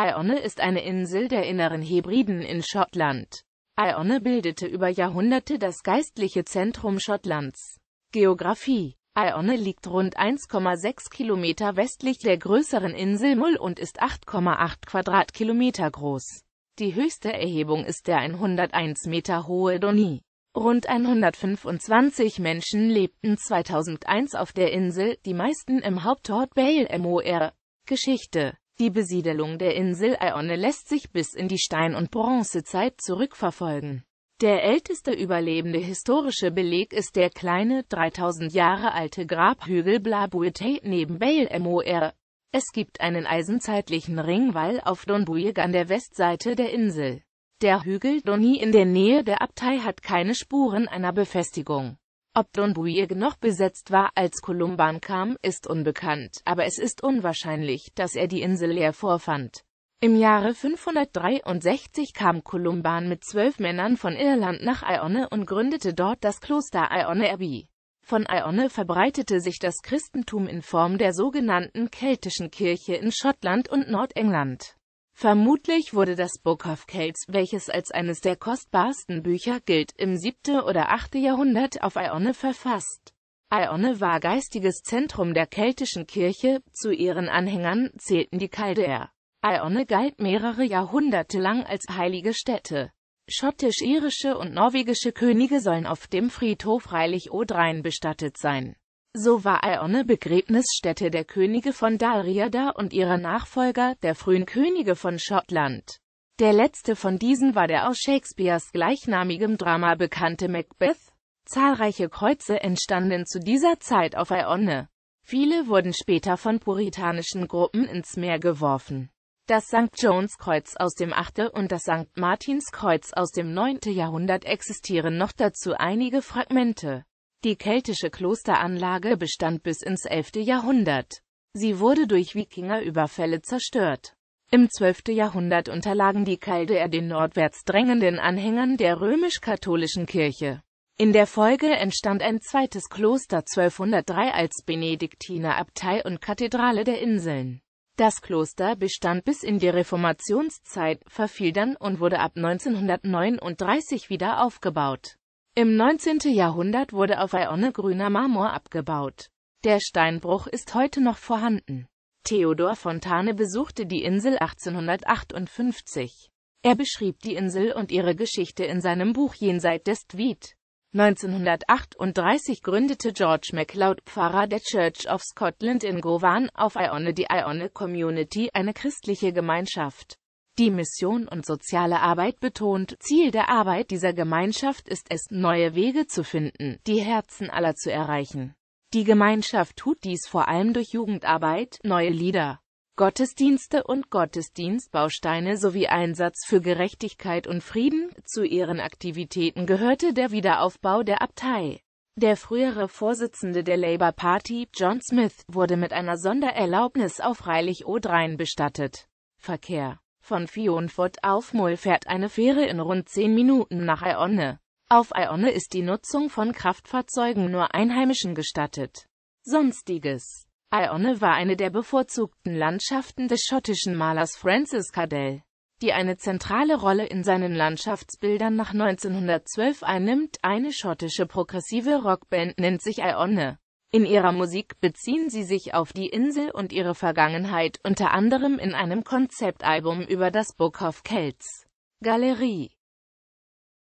Ione ist eine Insel der Inneren Hebriden in Schottland. Ione bildete über Jahrhunderte das geistliche Zentrum Schottlands. Geografie Ione liegt rund 1,6 Kilometer westlich der größeren Insel Mull und ist 8,8 Quadratkilometer groß. Die höchste Erhebung ist der 101 Meter hohe Doni. Rund 125 Menschen lebten 2001 auf der Insel, die meisten im Hauptort Bale Moer. Geschichte die Besiedelung der Insel Ione lässt sich bis in die Stein- und Bronzezeit zurückverfolgen. Der älteste überlebende historische Beleg ist der kleine, 3000 Jahre alte Grabhügel Blabuete neben bail Mor. Es gibt einen eisenzeitlichen Ringwall auf Donbuyeg an der Westseite der Insel. Der Hügel Doni in der Nähe der Abtei hat keine Spuren einer Befestigung. Ob Don Dombuirg noch besetzt war, als Kolumban kam, ist unbekannt, aber es ist unwahrscheinlich, dass er die Insel leer vorfand. Im Jahre 563 kam Kolumban mit zwölf Männern von Irland nach Ione und gründete dort das Kloster Ione Abbey. Von Ione verbreitete sich das Christentum in Form der sogenannten keltischen Kirche in Schottland und Nordengland. Vermutlich wurde das Book of Kells, welches als eines der kostbarsten Bücher gilt, im 7. oder 8. Jahrhundert auf Ione verfasst. Ione war geistiges Zentrum der keltischen Kirche, zu ihren Anhängern zählten die Chaldäer. Ione galt mehrere Jahrhunderte lang als heilige Stätte. Schottisch-irische und norwegische Könige sollen auf dem Friedhof Freilich Odrein bestattet sein. So war Ione Begräbnisstätte der Könige von Dalriada und ihrer Nachfolger, der frühen Könige von Schottland. Der letzte von diesen war der aus Shakespeares gleichnamigem Drama bekannte Macbeth. Zahlreiche Kreuze entstanden zu dieser Zeit auf Ione. Viele wurden später von puritanischen Gruppen ins Meer geworfen. Das St. Jones Kreuz aus dem 8. und das St. Martins Kreuz aus dem 9. Jahrhundert existieren noch dazu einige Fragmente. Die keltische Klosteranlage bestand bis ins 11. Jahrhundert. Sie wurde durch Wikingerüberfälle zerstört. Im 12. Jahrhundert unterlagen die Caldeer den nordwärts drängenden Anhängern der römisch-katholischen Kirche. In der Folge entstand ein zweites Kloster 1203 als Benediktinerabtei und Kathedrale der Inseln. Das Kloster bestand bis in die Reformationszeit, verfiel dann und wurde ab 1939 wieder aufgebaut. Im 19. Jahrhundert wurde auf Eione grüner Marmor abgebaut. Der Steinbruch ist heute noch vorhanden. Theodor Fontane besuchte die Insel 1858. Er beschrieb die Insel und ihre Geschichte in seinem Buch Jenseit des Tweed. 1938 gründete George MacLeod, Pfarrer der Church of Scotland in Govan, auf Ione die Ione Community, eine christliche Gemeinschaft die Mission und soziale Arbeit betont, Ziel der Arbeit dieser Gemeinschaft ist es, neue Wege zu finden, die Herzen aller zu erreichen. Die Gemeinschaft tut dies vor allem durch Jugendarbeit, neue Lieder, Gottesdienste und Gottesdienstbausteine sowie Einsatz für Gerechtigkeit und Frieden. Zu ihren Aktivitäten gehörte der Wiederaufbau der Abtei. Der frühere Vorsitzende der Labour Party, John Smith, wurde mit einer Sondererlaubnis auf Reilich O'Drien bestattet. Verkehr von Fionfurt auf Mull fährt eine Fähre in rund 10 Minuten nach Ionne. Auf Ionne ist die Nutzung von Kraftfahrzeugen nur Einheimischen gestattet. Sonstiges Ionne war eine der bevorzugten Landschaften des schottischen Malers Francis Cadell, die eine zentrale Rolle in seinen Landschaftsbildern nach 1912 einnimmt. Eine schottische progressive Rockband nennt sich Ionne. In ihrer Musik beziehen sie sich auf die Insel und ihre Vergangenheit, unter anderem in einem Konzeptalbum über das Book of Kells Galerie.